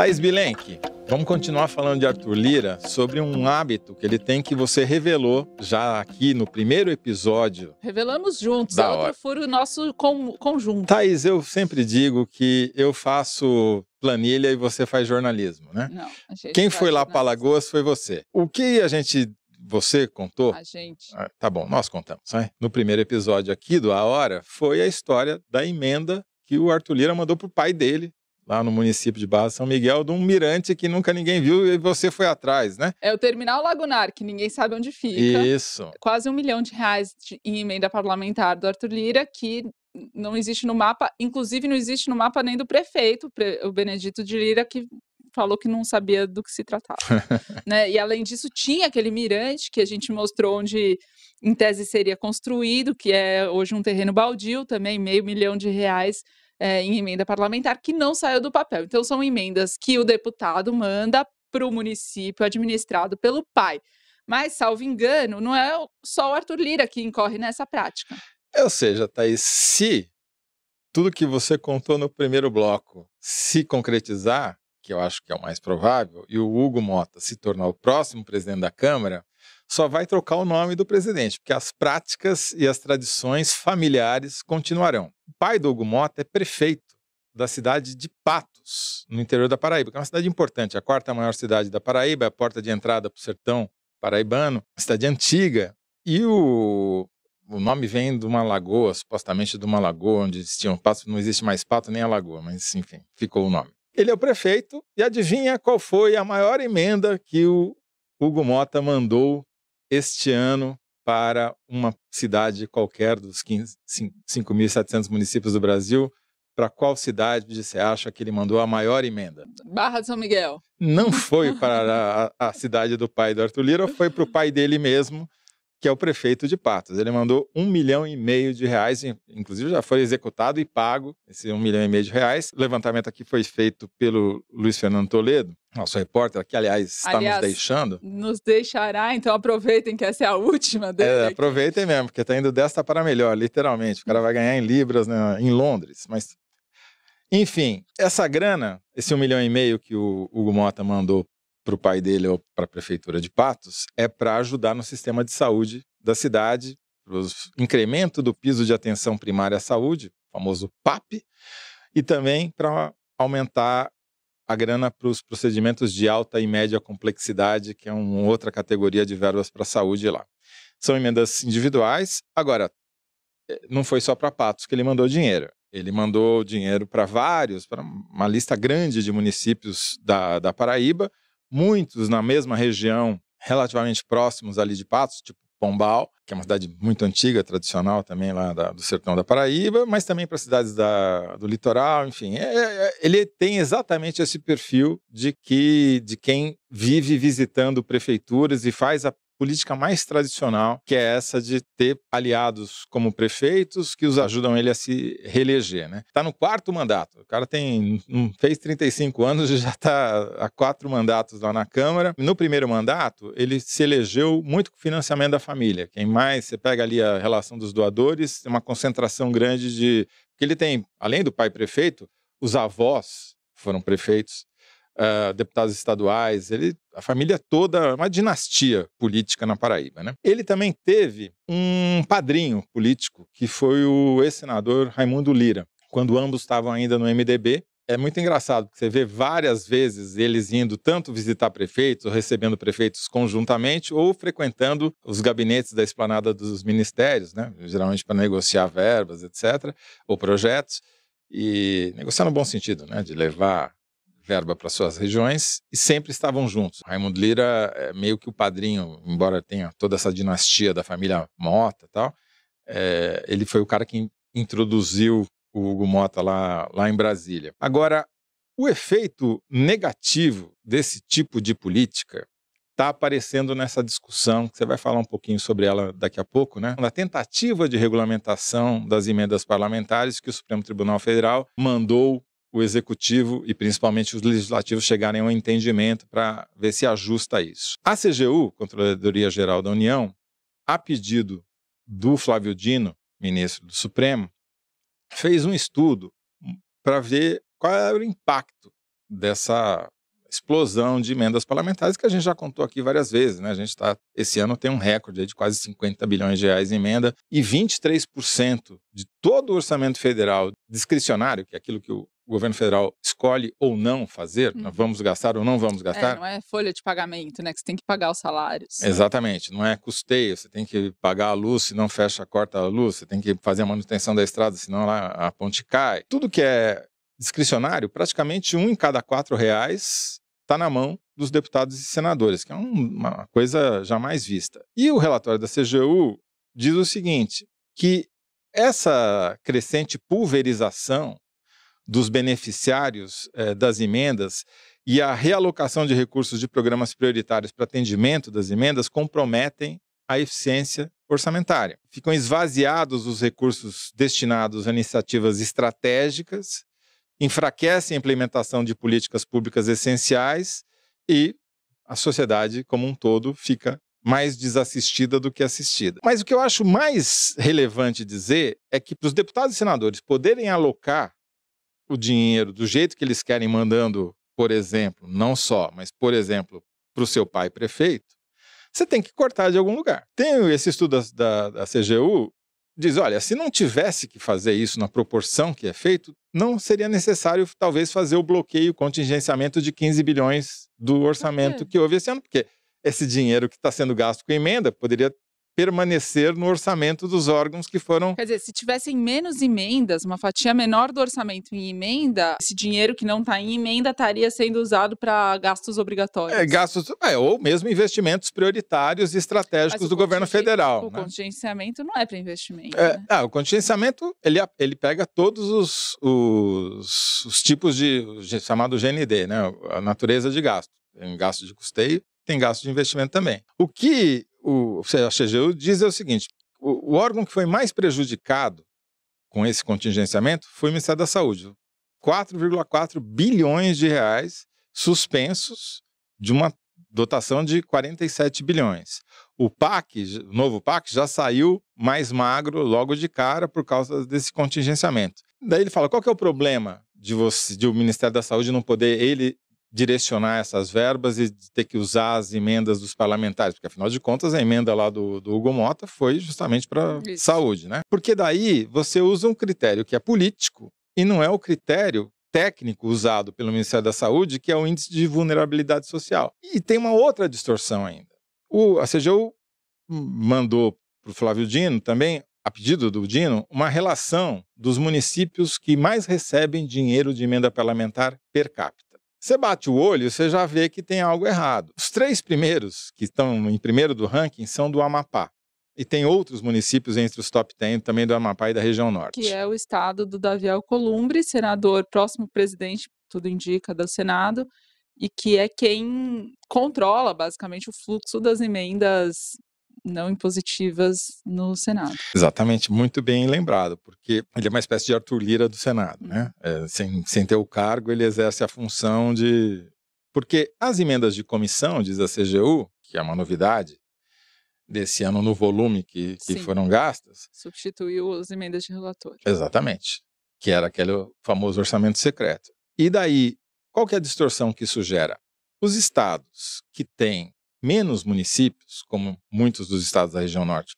Thaís Bilenque, vamos continuar falando de Arthur Lira sobre um hábito que ele tem que você revelou já aqui no primeiro episódio. Revelamos juntos, da a é outra foi o nosso conjunto. Thaís, eu sempre digo que eu faço planilha e você faz jornalismo, né? Não, a gente. Quem foi lá para Alagoas foi você. O que a gente você contou? A gente. Ah, tá bom, nós contamos. Né? No primeiro episódio aqui do A Hora, foi a história da emenda que o Arthur Lira mandou pro pai dele lá no município de Barra São Miguel, de um mirante que nunca ninguém viu e você foi atrás, né? É o Terminal Lagunar, que ninguém sabe onde fica. Isso. Quase um milhão de reais de, em emenda parlamentar do Arthur Lira, que não existe no mapa, inclusive não existe no mapa nem do prefeito, o Benedito de Lira, que falou que não sabia do que se tratava. né? E além disso, tinha aquele mirante que a gente mostrou onde, em tese, seria construído, que é hoje um terreno baldio também, meio milhão de reais é, em emenda parlamentar que não saiu do papel. Então, são emendas que o deputado manda para o município administrado pelo pai. Mas, salvo engano, não é só o Arthur Lira que incorre nessa prática. É, ou seja, Thaís, se tudo que você contou no primeiro bloco se concretizar, que eu acho que é o mais provável, e o Hugo Mota se tornar o próximo presidente da Câmara, só vai trocar o nome do presidente, porque as práticas e as tradições familiares continuarão. O pai do Hugo Mota é prefeito da cidade de Patos, no interior da Paraíba, que é uma cidade importante, a quarta maior cidade da Paraíba, é a porta de entrada para o sertão paraibano, uma cidade antiga. E o, o nome vem de uma lagoa, supostamente de uma lagoa onde existiam patos, não existe mais pato nem a lagoa, mas enfim, ficou o nome. Ele é o prefeito e adivinha qual foi a maior emenda que o Hugo Mota mandou este ano para uma cidade qualquer dos 5.700 municípios do Brasil. Para qual cidade você acha que ele mandou a maior emenda? Barra de São Miguel. Não foi para a, a cidade do pai do Arthur Lira, foi para o pai dele mesmo, que é o prefeito de Patos. Ele mandou um milhão e meio de reais, inclusive já foi executado e pago esse um milhão e meio de reais. O levantamento aqui foi feito pelo Luiz Fernando Toledo, nosso repórter, que aliás está aliás, nos deixando. Nos deixará, então aproveitem que essa é a última é, dele. É, aproveitem mesmo, porque está indo desta para melhor, literalmente. O cara vai ganhar em libras né, em Londres, mas enfim, essa grana, esse um milhão e meio que o Hugo Mota mandou para o pai dele ou para a prefeitura de Patos é para ajudar no sistema de saúde da cidade, para incremento do piso de atenção primária à saúde, famoso PAP, e também para aumentar a grana para os procedimentos de alta e média complexidade, que é uma outra categoria de verbas para a saúde lá. São emendas individuais. Agora, eh, não foi só para Patos que ele mandou dinheiro. Ele mandou dinheiro para vários, para uma lista grande de municípios da, da Paraíba, muitos na mesma região, relativamente próximos ali de Patos, tipo Pombal, que é uma cidade muito antiga, tradicional também lá da, do sertão da Paraíba, mas também para cidades da, do litoral, enfim. É, é, é ele tem exatamente esse perfil de que de quem vive visitando prefeituras e faz a política mais tradicional, que é essa de ter aliados como prefeitos que os ajudam ele a se reeleger. Né? Tá no quarto mandato. O cara tem fez 35 anos e já está há quatro mandatos lá na Câmara. No primeiro mandato, ele se elegeu muito com financiamento da família. Quem mais, você pega ali a relação dos doadores, tem uma concentração grande de. Porque ele tem, além do pai prefeito, os avós foram prefeitos uh, deputados estaduais, ele, a família toda, uma dinastia política na Paraíba. Né? Ele também teve um padrinho político, que foi o ex-senador Raimundo Lira, quando ambos estavam ainda no MDB. É muito engraçado, porque você vê várias vezes eles indo tanto visitar prefeitos, ou recebendo prefeitos conjuntamente, ou frequentando os gabinetes da esplanada dos ministérios, né? geralmente para negociar verbas, etc., ou projetos e negociar no bom sentido, né? De levar verba para suas regiões e sempre estavam juntos. Raimundo Lira é meio que o padrinho, embora tenha toda essa dinastia da família Mota e tal, é, ele foi o cara que introduziu o Hugo Mota lá, lá em Brasília. Agora, o efeito negativo desse tipo de política está aparecendo nessa discussão, que você vai falar um pouquinho sobre ela daqui a pouco, né? Na tentativa de regulamentação das emendas parlamentares que o Supremo Tribunal Federal mandou o executivo e principalmente os legislativos chegarem a um entendimento para ver se ajusta isso. A CGU, Controladoria Geral da União, a pedido do Flávio Dino, ministro do Supremo, fez um estudo para ver qual era o impacto dessa explosão de emendas parlamentares que a gente já contou aqui várias vezes, né? A gente está esse ano tem um recorde de quase 50 bilhões de reais em emenda e 23% de todo o orçamento federal discricionário, que é aquilo que o o governo federal escolhe ou não fazer, né, uhum. vamos gastar ou não vamos é, gastar. É, não é folha de pagamento, né? Que você tem que pagar os salários. Exatamente, não é custeio, você tem que pagar a luz, se não fecha, corta a luz, você tem que fazer a manutenção da estrada, senão lá a ponte cai. Tudo que é discricionário, praticamente um em cada quatro reais está na mão dos deputados e senadores, que é uma coisa jamais vista. E o relatório da CGU diz o seguinte, que essa crescente pulverização dos beneficiários eh, das emendas e a realocação de recursos de programas prioritários para atendimento das emendas comprometem a eficiência orçamentária. Ficam esvaziados os recursos destinados a iniciativas estratégicas, enfraquecem a implementação de políticas públicas essenciais e a sociedade como um todo fica mais desassistida do que assistida. Mas o que eu acho mais relevante dizer é que para os deputados e senadores poderem alocar o dinheiro do jeito que eles querem, mandando, por exemplo, não só, mas por exemplo, para o seu pai prefeito, você tem que cortar de algum lugar. Tem esse estudo da, da, CGU diz, olha, se não tivesse que fazer isso na proporção que é feito, não seria necessário talvez fazer o bloqueio, o contingenciamento de 15 bilhões do orçamento que houve esse ano, porque esse dinheiro que está sendo gasto com emenda poderia permanecer no orçamento dos órgãos que foram. Quer dizer, se tivessem menos emendas, uma fatia menor do orçamento em emenda, esse dinheiro que não está em emenda estaria sendo usado para gastos obrigatórios. É, gastos, é, ou mesmo investimentos prioritários e estratégicos do governo federal. O né? contingenciamento não é para investimento. É, né? ah, o contingenciamento ele, ele pega todos os, os, os tipos de chamado GND, né? A natureza de gasto. Tem gasto de custeio, tem gasto de investimento também. O que o, a CGU diz é o seguinte: o, o, órgão que foi mais prejudicado com esse contingenciamento foi o Ministério da Saúde. 4,4 bilhões de reais suspensos de uma dotação de 47 bilhões. O PAC, o novo PAC, já saiu mais magro logo de cara por causa desse contingenciamento. Daí ele fala: qual que é o problema de, você, de o Ministério da Saúde não poder ele direcionar essas verbas e ter que usar as emendas dos parlamentares, porque afinal de contas a emenda lá do, do Hugo Mota foi justamente para saúde, né? Porque daí você usa um critério que é político e não é o critério técnico usado pelo Ministério da Saúde, que é o índice de vulnerabilidade social. E tem uma outra distorção ainda. O, a CGU mandou para o Flávio Dino também, a pedido do Dino, uma relação dos municípios que mais recebem dinheiro de emenda parlamentar per capita. Você bate o olho, você já vê que tem algo errado. Os três primeiros, que estão em primeiro do ranking, são do Amapá. E tem outros municípios entre os top 10 também do Amapá e da região norte. Que é o estado do Davi Alcolumbre, senador próximo presidente, tudo indica, do Senado, e que é quem controla basicamente o fluxo das emendas não impositivas no Senado. Exatamente, muito bem lembrado, porque ele é uma espécie de Arthur Lira do Senado, né? Uhum. É, sem, sem ter o cargo, ele exerce a função de. Porque as emendas de comissão, diz a CGU, que é uma novidade, desse ano no volume que, que foram gastas. Substituiu as emendas de relator. Exatamente. Que era aquele famoso orçamento secreto. E daí, qual que é a distorção que isso gera? Os estados que têm menos municípios, como muitos dos estados da região norte,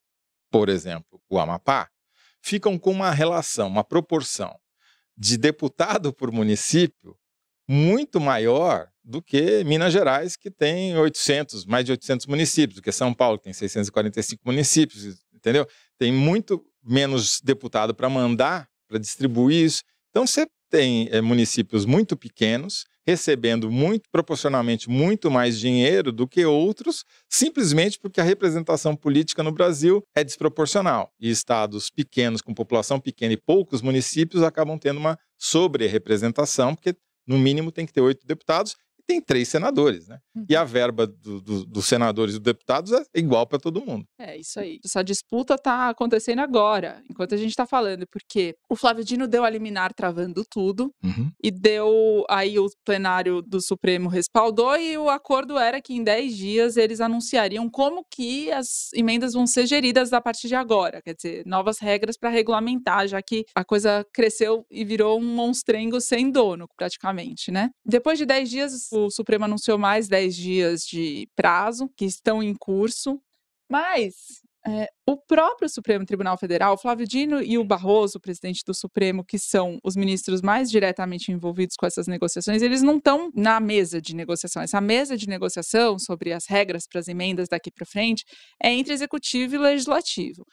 por exemplo, o Amapá, ficam com uma relação, uma proporção de deputado por município muito maior do que Minas Gerais, que tem 800, mais de 800 municípios, do que São Paulo, que tem 645 municípios, entendeu? Tem muito menos deputado para mandar, para distribuir isso. Então, você tem é, municípios muito pequenos recebendo muito proporcionalmente muito mais dinheiro do que outros, simplesmente porque a representação política no Brasil é desproporcional. E estados pequenos com população pequena e poucos municípios acabam tendo uma sobre-representação, porque no mínimo tem que ter oito deputados, tem três senadores, né? Uhum. E a uhum. verba do, do, dos senadores e dos deputados é igual para todo mundo. É isso aí. Essa disputa tá acontecendo agora, enquanto a gente está falando, porque o Flávio Dino deu a liminar travando tudo uhum. e deu aí o plenário do Supremo respaldou e o acordo era que em 10 dias eles anunciariam como que as emendas vão ser geridas a partir de agora, quer dizer, novas regras para regulamentar, já que a coisa cresceu e virou um monstrengo sem dono, praticamente, né? Depois de 10 dias o Supremo anunciou mais 10 dias de prazo que estão em curso, mas é, o próprio Supremo Tribunal Federal, Flávio Dino e o Barroso, presidente do Supremo, que são os ministros mais diretamente envolvidos com essas negociações, eles não estão na mesa de negociação. Essa mesa de negociação sobre as regras para as emendas daqui para frente é entre executivo e legislativo,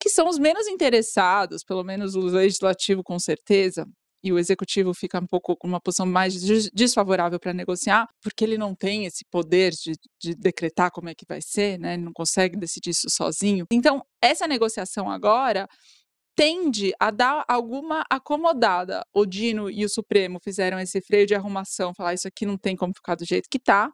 que são os menos interessados, pelo menos o legislativo com certeza, e o executivo fica um pouco com uma posição mais desfavorável para negociar, porque ele não tem esse poder de, de, decretar como é que vai ser, né? Ele não consegue decidir isso sozinho. Então, essa negociação agora tende a dar alguma acomodada. O Dino e o Supremo fizeram esse freio de arrumação, falar isso aqui não tem como ficar do jeito que está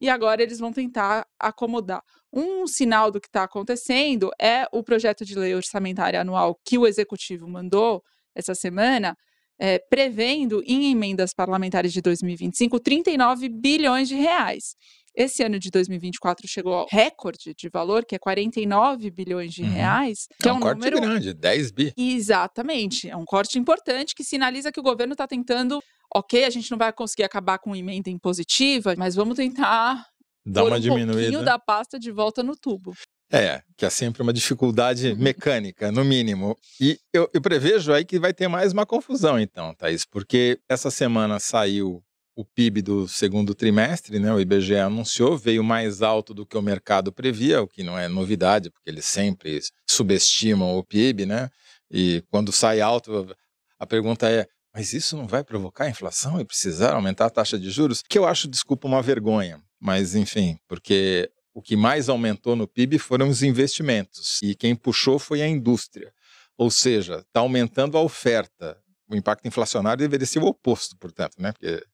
e agora eles vão tentar acomodar. Um sinal do que está acontecendo é o projeto de lei orçamentária anual que o executivo mandou essa semana é, prevendo em emendas parlamentares de 2025 39 bilhões de reais. Esse ano de 2024 chegou ao recorde de valor, que é 49 bilhões de uhum. reais. Que é, é um, é um corte número... grande, 10 bi. Exatamente, é um corte importante que sinaliza que o governo está tentando, ok, a gente não vai conseguir acabar com emenda impositiva, mas vamos tentar dar uma um diminuída. da pasta de volta no tubo. É, que é sempre uma dificuldade uhum. mecânica, no mínimo. E eu, eu, prevejo aí que vai ter mais uma confusão, então, Thaís, porque essa semana saiu o PIB do segundo trimestre, né? O IBGE anunciou, veio mais alto do que o mercado previa, o que não é novidade, porque eles sempre subestimam o PIB, né? E quando sai alto, a pergunta é: mas isso não vai provocar inflação e precisar aumentar a taxa de juros? Que eu acho, desculpa, uma vergonha. Mas, enfim, porque o que mais aumentou no PIB foram os investimentos, e quem puxou foi a indústria. Ou seja, está aumentando a oferta. O impacto inflacionário deveria ser o oposto, portanto, né? Porque...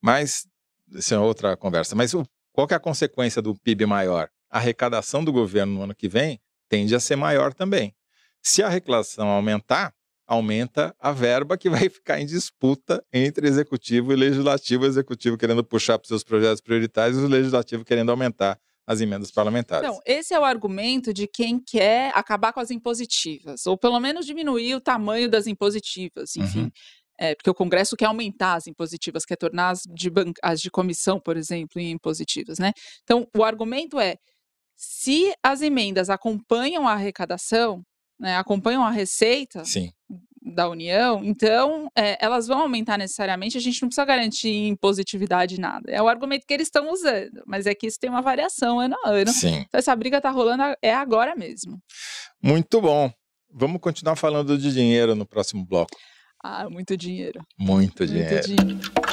Mas, isso é outra conversa. Mas o... qual é a consequência do PIB maior? A arrecadação do governo no ano que vem tende a ser maior também. Se a arrecadação aumentar, aumenta a verba que vai ficar em disputa entre executivo e legislativo, o executivo querendo puxar para os seus projetos prioritários e o legislativo querendo aumentar as emendas parlamentares. Então, esse é o argumento de quem quer acabar com as impositivas, ou pelo menos diminuir o tamanho das impositivas, enfim. Uhum. É, porque o Congresso quer aumentar as impositivas, quer tornar as de, as de comissão, por exemplo, impositivas, né? Então, o argumento é, se as emendas acompanham a arrecadação, né, acompanham a receita, Sim da União, então é, elas vão aumentar necessariamente, a gente não precisa garantir em positividade nada. É o argumento que eles estão usando, mas é que isso tem uma variação ano é a ano. Sim. Então essa briga tá rolando é agora mesmo. Muito bom. Vamos continuar falando de dinheiro no próximo bloco. Ah, muito dinheiro. Muito dinheiro. Muito dinheiro.